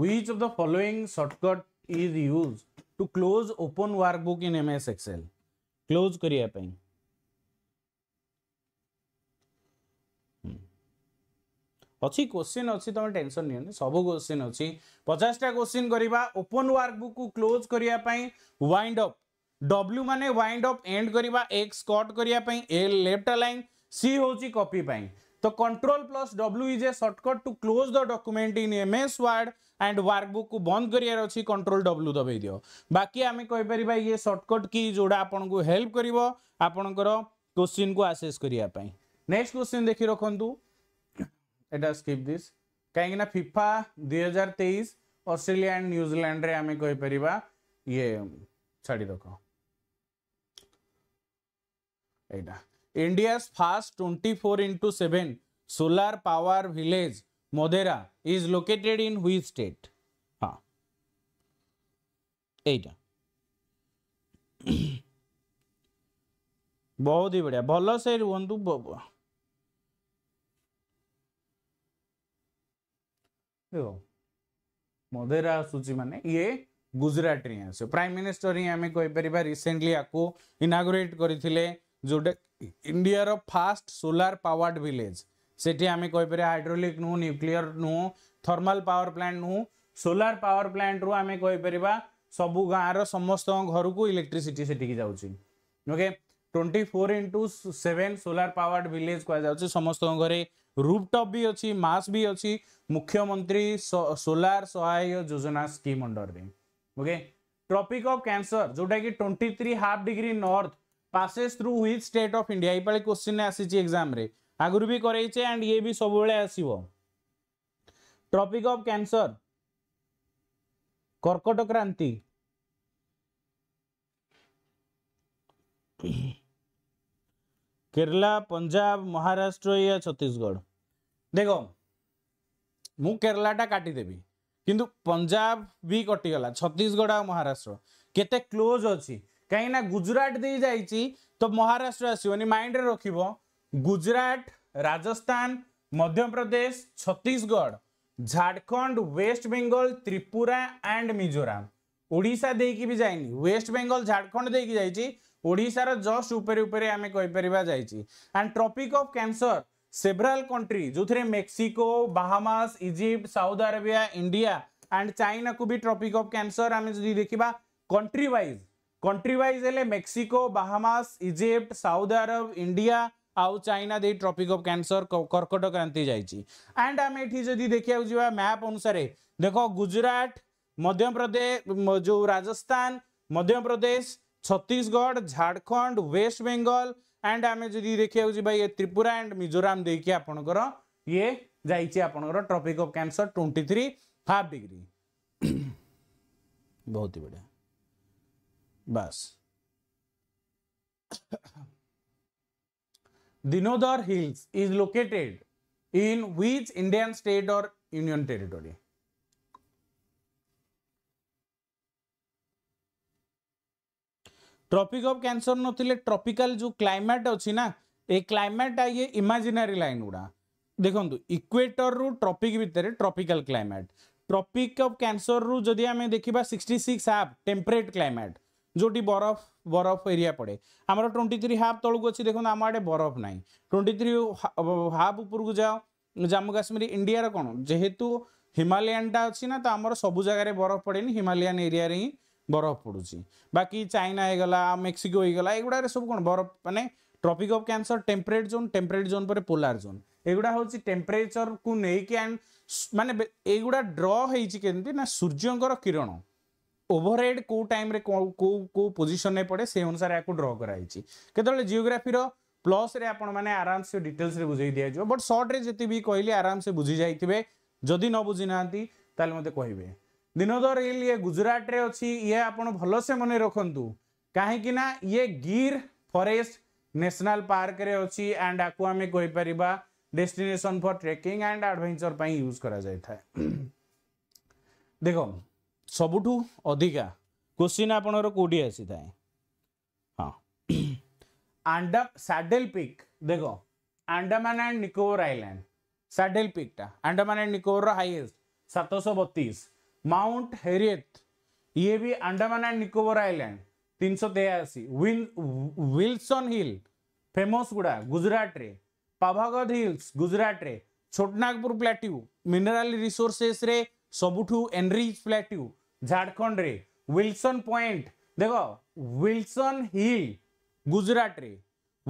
[SPEAKER 1] which of the following shortcut is used to close open workbook in MS Excel close करिया पाई अच्छी क्वेश्चन अच्छी तुम टेंशन नि सब क्वेश्चन अच्छी टा क्वेश्चन करवा ओपन वर्कबुक को क्लोज करने वाइंड अप डब्ल्यू माने वाइंड अप एंड करवा एक्स कट करने ए लेफ्ट लाइन सी हूँ कपी तो control plus W is a shortcut to close the document in M S Word and workbook को बंद करार अच्छी कंट्रोल डब्ल्यू दबाई दि बाकी आम कहीपर ये सर्टकट कि जोड़ा आपको हेल्प कर आपणकर क्वेश्चन को आसेस करने नेक्स्ट क्वेश्चन देखी रखु एटा स्कीप दिस् कहीं फिफा दुई तेईस अस्ट्रेलिया एंड न्यूजीलैंड आम कहीपर ये छाड़ी रख यहाँ India's first 24 into 7 solar power village Modera is located in which state? हाँ এইটা बहुत ही बढ़िया भल से रुहतु मधेरा आसूची मान ये गुजराट रे आस प्राइम मिनिस्टर ही आम कहीपर रिसेंटली आपको इनागोरेट करते जोटा ଇଣ୍ଡିଆର ଫାଷ୍ଟ ସୋଲାର ପାୱାର୍ଡ ଭିଲେଜ ସେଠି ଆମେ କହିପାରିବା ହାଇଡ୍ରୋଲିକ୍ ନୁହଁ ନ୍ୟୁକ୍ଲିୟର ନୁହଁ ଥର୍ମାଲ ପାୱାର ପ୍ଲାଣ୍ଟ ନୁହଁ ସୋଲାର ପାୱାର ପ୍ଲାଣ୍ଟରୁ ଆମେ କହିପାରିବା ସବୁ ଗାଁର ସମସ୍ତଙ୍କ ଘରକୁ ଇଲେକ୍ଟ୍ରିସିଟି ସେଠିକି ଯାଉଛି okay twenty four into seven solar powered village କୁହାଯାଉଛି ସମସ୍ତଙ୍କ ଘରେ ରୁଫଟପ୍ ବି ଅଛି ମାସ୍ ବି ଅଛି ମୁଖ୍ୟମନ୍ତ୍ରୀ ସୋଲାର ସହାୟ ଯୋଜନା ସ୍କିମ୍ ଅଣ୍ଡରରେ ଓକେ ଟ୍ରପିକ୍ ଅଫ୍ କ୍ୟାନ୍ସର ଯେଉଁଟାକି twenty three half degree north passes through which state of India? এই পালে question আসিছি exam রে আগুরু বি করাইছে and ইয়ে বি সবুলে আসিব টপিক অফ ক্যান্সর কর্কট ক্রান্তি কেরলা পঞ্জাব মহারাষ্ট্র ইয়া ছত্তিশগড় দেখ মু কেরলাটা কাটিদেবি কিন্তু পঞ্জাব বি কটিগলা ছত্তিশগড় আর মহারাষ্ট্র কেতে ক্লোজ অছি କାହିଁକିନା ଗୁଜୁରାଟ ଦେଇ ଯାଇଛି ତ ମହାରାଷ୍ଟ୍ର ଆସିବନି ମାଇଣ୍ଡରେ ରଖିବ ଗୁଜୁରାଟ ରାଜସ୍ଥାନ ମଧ୍ୟପ୍ରଦେଶ ଛତିଶଗଡ଼ ଝାଡ଼ଖଣ୍ଡ ୱେଷ୍ଟ ବେଙ୍ଗଲ ତ୍ରିପୁରା ଆଣ୍ଡ ମିଜୋରାମ ଓଡ଼ିଶା ଦେଇକି ବି ଯାଇନି ୱେଷ୍ଟ ବେଙ୍ଗଲ ଝାଡ଼ଖଣ୍ଡ ଦେଇକି ଯାଇଛି ଓଡ଼ିଶାର ଜଷ୍ଟ ଉପରେ ଉପରେ ଆମେ କହିପାରିବା ଯାଇଛି and tropic of cancer several country ଯେଉଁଥିରେ Mexico Bahamas Egypt Saudi Arabia India and ଚାଇନାକୁ ବି ଟ୍ରପିକ୍ ଅଫ୍ କ୍ୟାନ୍ସର ଆମେ ଯଦି ଦେଖିବା କଣ୍ଟ୍ରି ୱାଇଜ୍ कंट्री वाइज हेल्ले Mexico Bahamas Egypt South Arab India आउ चाइना दे ट्रॉपिक ऑफ कैंसर कर्कट क्रांति जा देखा जा मैप अनुसार देख गुजरात मध्य प्रदेश जो राजस्थान मध्य प्रदेश छत्तीसगढ़ झारखंड वेस्ट बेंगल एंड आम जब देखा जा त्रिपुरा एंड मिजोराम देखिए आपंकर ये जापर tropic of cancer twenty three five degree बहुत ही बढ़िया बस Dhinodhar hills is located in which Indian state और union territory tropic of cancer नथिले ट्रॉपिकल जो क्लाइमेट अच्छी ना ए क्लाइमेट आ ये इमेजिनरी लाइन गुड़ा देखु इक्वेटर रु ट्रॉपिक भितर tropical climate tropic of cancer रु जदि आम देखा sixty six half temperate climate ଯେଉଁଠି ବରଫ ବରଫ ଏରିଆ ପଡ଼େ ଆମର ଟ୍ୱେଣ୍ଟି ଥ୍ରୀ ହାଫ୍ ତଳକୁ ଅଛି ଦେଖନ୍ତୁ ଆମ ଆଡ଼େ ବରଫ ନାହିଁ ଟ୍ୱେଣ୍ଟି ଥ୍ରୀ ହାଫ୍ ଉପରକୁ ଯାଅ ଜାମ୍ମୁ କାଶ୍ମୀର ଇଣ୍ଡିଆର କ'ଣ ଯେହେତୁ ହିମାଲୟାନଟା ଅଛି ନା ତ ଆମର ସବୁ ଜାଗାରେ ବରଫ ପଡ଼େନି ହିମାଲୟାନ ଏରିଆରେ ହିଁ ବରଫ ପଡ଼ୁଛି ବାକି ଚାଇନା ହେଇଗଲା ମେକ୍ସିକୋ ହେଇଗଲା ଏଗୁଡ଼ାରେ ସବୁ କ'ଣ ବରଫ ମାନେ tropic of cancer temperate zone temperate zone ପରେ ପୋଲାର ଜୋନ୍ ଏଗୁଡ଼ା ହେଉଛି ଟେମ୍ପରେଚର୍କୁ ନେଇକି ଆଣ୍ଡ ମାନେ ଏଗୁଡ଼ା ଡ୍ର ହେଇଛି କେମିତି ନା ସୂର୍ଯ୍ୟଙ୍କର କିରଣ ओभरहेड कौ टाइम कौ पोजिशन पड़े से अनुसार यहाँ ड्र कराई कतल जिओग्राफी प्लस मैंने आराम से डिटेल्स बुझे दिजाव बट सर्ट्रे जी भी कहली आराम से बुझी जाइए जदि न बुझी ना मत कह दिनोदर हिल ये गुजरात रे अच्छी ये आप भल से मन रखु कहीं ये गिर फरेस्ट नेशनल पार्क अच्छी एंड आपको आम कहीपर destination for trekking and adventure पर यूज कर देख सबुठ अधिका क्वेश्चन आपर कौटी आसी था हाँ साडेल पिक देख Andaman and Nicobar island saddle पिकटा आंडामान एंड निकोबर रईएस्ट सतश बतीस माउंट हेरियत ये भी आंडामान एंड निकोबर आईलैंड तीन सौ तेयासी विलसन हिल फेमस गुड़ा गुजरात रे पाभागद हिल्स गुजरात रे छोटनागपुर प्लाट्यू मिनराल रिसोर्सेस सबुठ एनरीच प्लाट्यू ଝାଡ଼ଖଣ୍ଡରେ ୱିଲସନ୍ ପଏଣ୍ଟ ଦେଖ ୱିଲସନ୍ ହିଲ୍ ଗୁଜୁରାଟରେ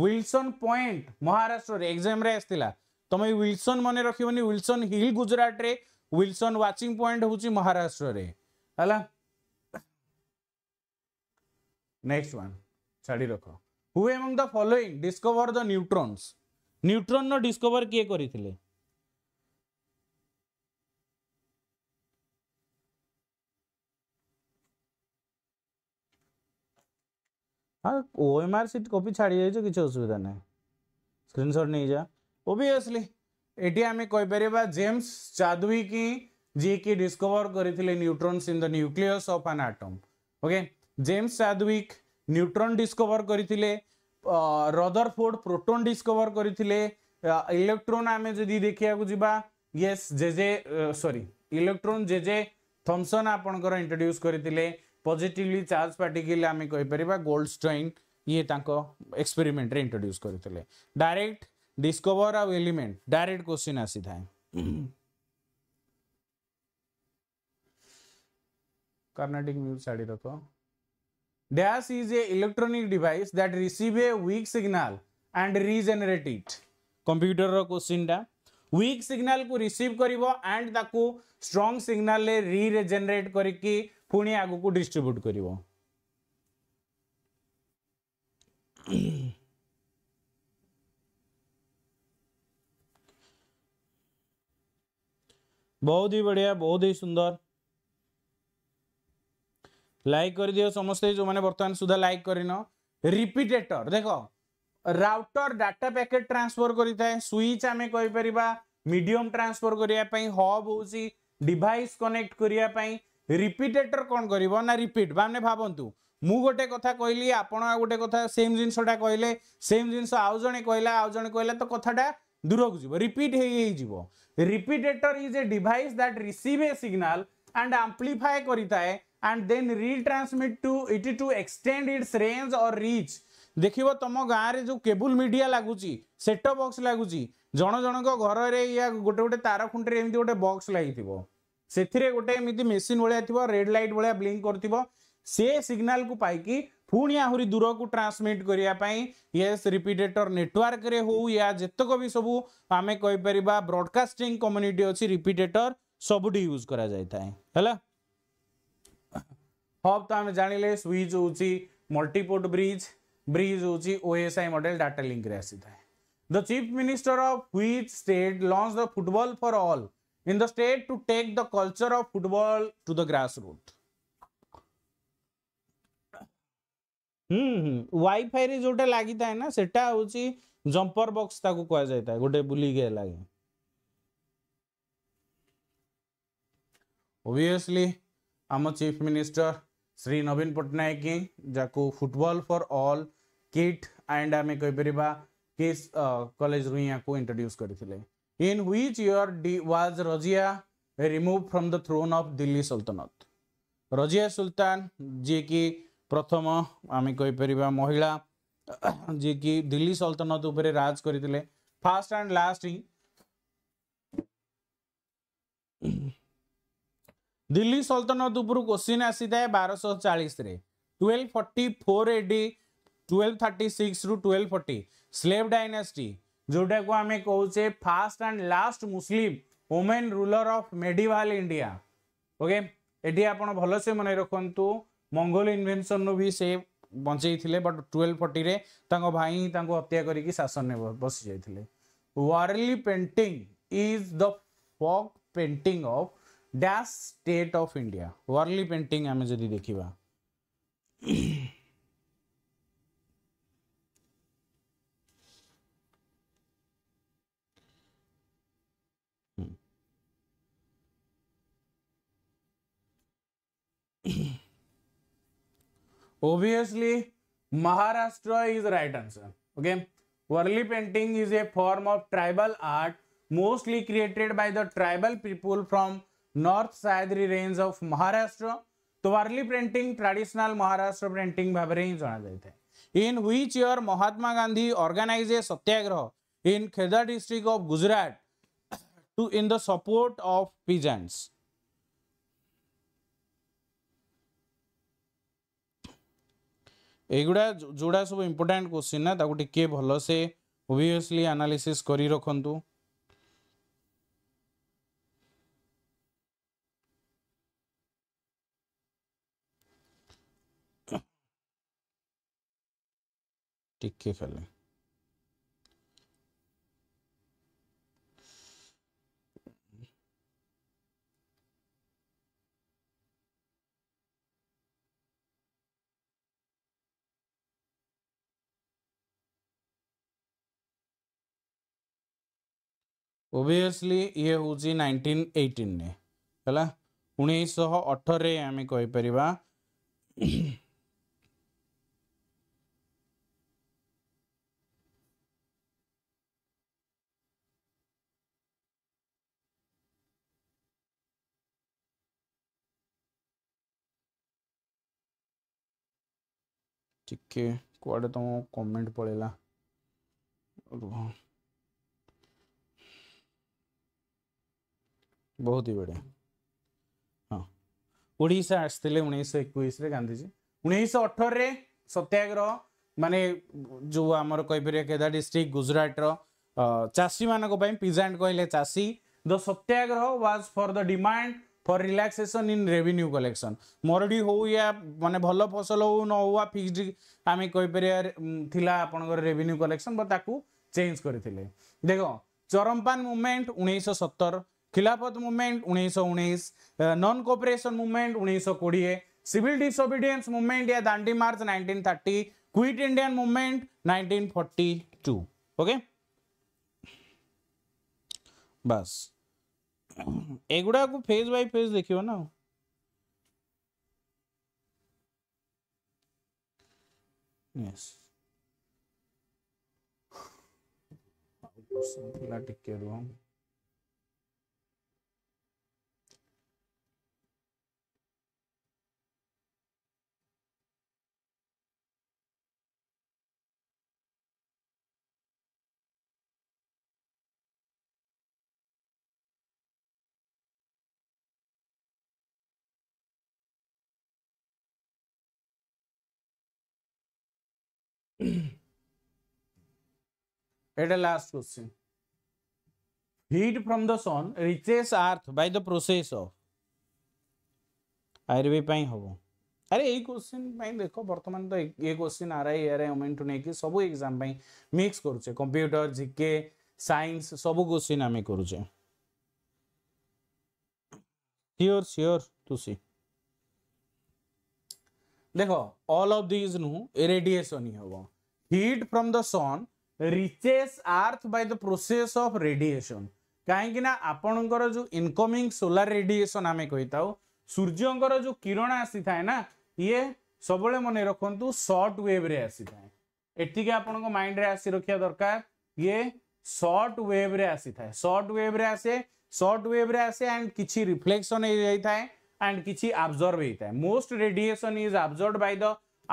[SPEAKER 1] ୱିଲସନ୍ ପଏଣ୍ଟ ମହାରାଷ୍ଟ୍ରରେ ଏକ୍ଜାମ୍ରେ ଆସିଥିଲା ତୁମେ ୱିଲସନ୍ ମନେ ରଖିବନି ୱିଲସନ୍ ହିଲ୍ ଗୁଜୁରାଟରେ ୱିଲସନ୍ ୱାଚିଂ ପଏଣ୍ଟ ହେଉଛି ମହାରାଷ୍ଟ୍ରରେ ହେଲା ନେକ୍ସଟ ୱାନ୍ ଛାଡ଼ି ରଖ who among the following discover the neutrons ନ୍ୟୁଟ୍ରନ୍ର ଡିସ୍କଭର କିଏ କରିଥିଲେ हाँ ओएमआर सीट कॉपी छाड़ी जाइए तो किसी असुविधा ना स्क्रीनशॉट नहीं जा ओबियसली आम कहीपर जेम्स चादुई की जी डिस्कवर करते neutrons in the nucleus of an atom okay James Chadwick neutron discover करते रदरफोर्ड प्रोटोन डिस्कवर करते इलेक्ट्रोन आम जदि देखा जावा yes J J sorry electron J J Thomson आपंकर इंट्रोड्यूस करते ପଜିଟିଭଲି चार्ज पार्टिकल आम कहीपर गोल्ड स्ट्रेन ये एक्सपेरिमेंट इंट्रोड्यूस करते डायरेक्ट डिस्कवर आउ एलिमेंट डायरेक्ट क्वेश्चन आसी था कर्नाटिक म्यूज साड़ी रख dash is a electronic device that receive a weak signal and regenerate it computer question टा वीक सिग्नल को रिसीव कर एंड ताकू स्ट्रांग सिग्नल रे करके ପୁଣି ଆଗକୁ ଡିଷ୍ଟ୍ରିବ୍ୟୁଟ୍ କରିବ बहुत ही बढ़िया बहुत ही सुंदर लाइक कर दियो समस्ते जो मैंने बर्तमान सुधा लाइक करन रिपीटेटर देख राउटर डाटा पैकेट ट्रांसफर करें स्विच आम कहीपर मीडियम ट्रांसफर करने हब हूँ डिभाइस कनेक्ट करने ରିପିଟେଟର କ'ଣ କରିବ ନା ରିପିଟ୍ ମାନେ ଭାବନ୍ତୁ ମୁଁ ଗୋଟେ କଥା କହିଲି ଆପଣ ଆଉ ଗୋଟେ କଥା ସେମ୍ ଜିନିଷଟା କହିଲେ ସେମ୍ ଜିନିଷ ଆଉ ଜଣେ କହିଲା ଆଉ ଜଣେ କହିଲା ତ କଥାଟା ଦୂରକୁ ଯିବ ରିପିଟ୍ ହେଇ ହେଇଯିବ repeater is a device that receive a signal and amplify କରିଥାଏ and then retransmit to it to extend its range or reach ଦେଖିବ ତମ ଗାଁରେ ଯେଉଁ କେବୁଲ ମିଡ଼ିଆ ଲାଗୁଛି ସେଟ ବକ୍ସ ଲାଗୁଛି ଜଣ ଜଣଙ୍କ ଘରରେ ୟା ଗୋଟେ ଗୋଟେ ତାର ଖୁଣ୍ଟିରେ ଏମିତି ଗୋଟେ ବକ୍ସ ଲାଗିଥିବ से गोटे मेसीन भाया थी रेड लाइट भाया ब्लींक कर सिग्नाल को पाई पुणी आहरी दूर को ट्रांसमिट करने रिपिटेटर नेटवर्क हो या जितक भी सब आम कहीपर ब्रडकास्टिंग कम्युनिटी अच्छी रिपिटेटर सबुठ यूज कर हब तो आम जान लें स्विच हूँ मल्टीपोर्ट ब्रिज ब्रिज हूँ ओएसआई मॉडल डाटा लिंक आसी था the chief minister of which state launch the football for all in the state to take the culture of football to the grassroots hmm WiFi जोटा लगी था ना से jumper बक्स कहुए गोटे बुलिगे लगे आम चीफ मिनिस्टर श्री नवीन पट्टनायक जाकु football for all kit and आम कहीपर कि कलेज रू इंट्रोड्यूस करें in which year was Razia removed from the throne of Delhi Sultanate? Razia Sultan जी की प्रथम आम कहीपर महिला जी की दिल्ली सल्तनत उपरे राज करते फास्ट दिल्ली सल्तनत उपर क्वेश्चन आसी था बारश चालीस twelve forty four AD twelve thirty six रु ट्वेल्व फोर्टी स्लेव डायनेस्टी जोटा को आम कहे first and last Muslim women ruler of medieval India okay ये आप भलसे मन रखु मंगोल इनभेनसन रु भी से थे बट ट्वेल्व फोर्टी भाई हत्या करके शासन में बस जाते Warli painting is the folk painting of dash state of India Warli painting आम जब देखा Obviously, Maharashtra is the right answer. Okay. Worli painting is a form of tribal art mostly created by the tribal people from north Sahyadri range of Maharashtra. तो Warli painting traditional Maharashtra painting भाव हिं जनाई in which year Mahatma Gandhi organize a satyagraha in Kheda district of Gujarat to in the support of peasants ଏଗୁଡ଼ା ଯେଉଁଗୁଡ଼ା ସବୁ important question ନା ତାକୁ ଟିକେ ଭଲସେ ଓଭିୟସଲି ଆନାଲିସିସ୍ କରି ରଖନ୍ତୁ ଟିକେ ଖାଲି ओबिययसली ये हूँ नाइंटीन एटीन है उन्नीस अठरे आम कहीपर टे कमेंट पड़ेगा बहुत ही बढ़िया हाँ ଓଡ଼ିଶା ଆସିଥିଲେ ଉଣେଇଶହ ଏକୋଇଶରେ ଗାନ୍ଧିଜୀ ଉଣେଇଶହ ଅଠରରେ ସତ୍ୟାଗ୍ରହ ମାନେ ଯେଉଁ ଆମର କହିପାରିବା କେଦା ଡିଷ୍ଟ୍ରିକ୍ଟ ଗୁଜରାଟର ଚାଷୀମାନଙ୍କ ପାଇଁ ପିଜାଣ୍ଟ କହିଲେ ଚାଷୀ the satyagraha was for the demand for relaxation in revenue collection ମରୁଡ଼ି ହଉ ୟା ମାନେ ଭଲ ଫସଲ ହଉ ନ ହଉ ଆ ଫିକ୍ସଡ୍ ଆମେ କହିପାରିବା ଥିଲା ଆପଣଙ୍କର ରେଭିନ୍ୟୁ କଲେକ୍ସନ୍ ବା ତାକୁ ଚେଞ୍ଜ କରିଥିଲେ ଦେଖ ଚରମ୍ପାନ ମୁଭମେଣ୍ଟ ଉଣେଇଶହ ସତର खिलाफत मुवमेंट उन्नीस नॉन कॉपरेशन मुवमेंट उन्नीस कोड़े सिविल डिसोबिडियंस मुवमेंट या Dandi march 1930 quit Indian movement 1942 okay बस एगुड़ा को फेज बाय फेज देखियो ना यस टिके रुह at a last question heat from the sun reaches earth by the process of आर भी पाई हम अरे यही क्वेश्चन देख बर्तमान तो ये क्वेश्चन आर आई आर आई ओमेन टू नहीं सब एग्जाम मिक्स करुचे कंप्यूटर जीके साइंस सब क्वेश्चन आम करुचे सियोर सियोर तुसी देखो ऑल ऑफ दिस नु रेडिएशन ही होगा heat from the sun reaches earth by the process of radiation कहीं ना आपणकर जो इनकमिंग सोलार रेडिएशन आमे कही था सूर्यर जो किरण आसी थाए ना ये सब मन रखु सर्ट वेव रे आसी थाए एटिके आपण माइंड रे आसी रखिया दरकार ये सर्ट वेव रे आसी थाए सर्ट वेव रे आसे सर्ट वेव रे आसे एंड किसी रिफ्लेक्शन हो जाए and kichi absorb hoitai most radiation is absorbed by the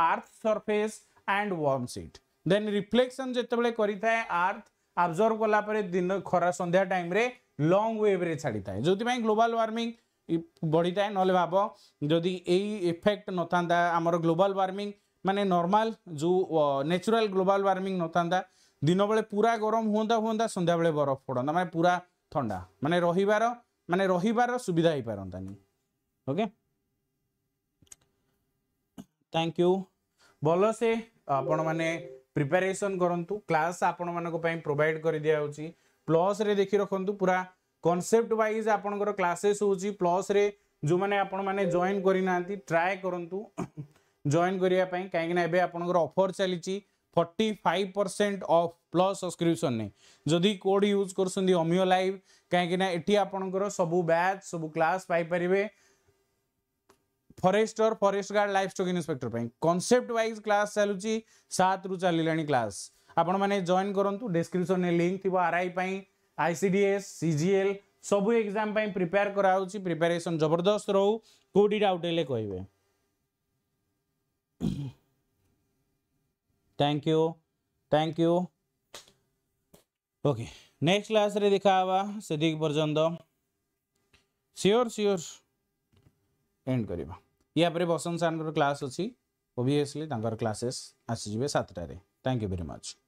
[SPEAKER 1] earth surface and warms it then reflection jetebele karitai earth absorb kala pare din khara sandhya time re long wave re chadi thai jodi pai global warming बढ़ी थाए ना भाव जदि यही effect न था आमर global warming माने नॉर्मल जो नेचुरल ग्लोबाल वार्मिंग न था दिन बेले पूरा गरम हुआ हुआ सन्ध्या बेले बरफ पड़ा माने पूरा थंडा माने रही माने रही सुविधा हो पारतानी okay thank you ଭଲ ସେ ଆପଣମାନେ ପ୍ରିପାରେସନ୍ କରନ୍ତୁ କ୍ଲାସ୍ ଆପଣମାନଙ୍କ ପାଇଁ ପ୍ରୋଭାଇଡ଼ କରିଦିଆହେଉଛି ପ୍ଲସ୍ରେ ଦେଖି ରଖନ୍ତୁ ପୁରା କନସେପ୍ଟ ୱାଇଜ୍ ଆପଣଙ୍କର କ୍ଲାସେସ୍ ହେଉଛି ପ୍ଲସ୍ରେ ଯେଉଁମାନେ ଆପଣମାନେ ଜଏନ୍ କରିନାହାନ୍ତି ଟ୍ରାଏ କରନ୍ତୁ ଜଏନ୍ କରିବା ପାଇଁ କାହିଁକିନା ଏବେ ଆପଣଙ୍କର ଅଫର୍ ଚାଲିଛି forty five percent off plus ସବସ୍କ୍ରିପସନ୍ରେ ଯଦି କୋଡ଼୍ ୟୁଜ୍ କରୁଛନ୍ତି ଅମିଓ ଲାଇଭ୍ କାହିଁକିନା ଏଠି ଆପଣଙ୍କର ସବୁ ବ୍ୟାଚ୍ ସବୁ କ୍ଲାସ୍ ପାଇପାରିବେ फरेस्ट और forest guard livestock inspector concept wise class चलू सात रु चल क्लास आपण मैंने जॉन करूँ डेस्क्रिपन में लिंक थी R I I C D सब एक्जाम प्रिपेयर कराँ प्रिपेरेसन जबरदस्त रो कौट डाउट हेल्ले कहे thank you thank you okay next class रे देखा से पर्यटन सियोर सियोर एंड करवा यापर बसंत सार्लास अच्छी ओभीयसली क्लासेस आसीजे सतटारे थैंक यू भेरी मच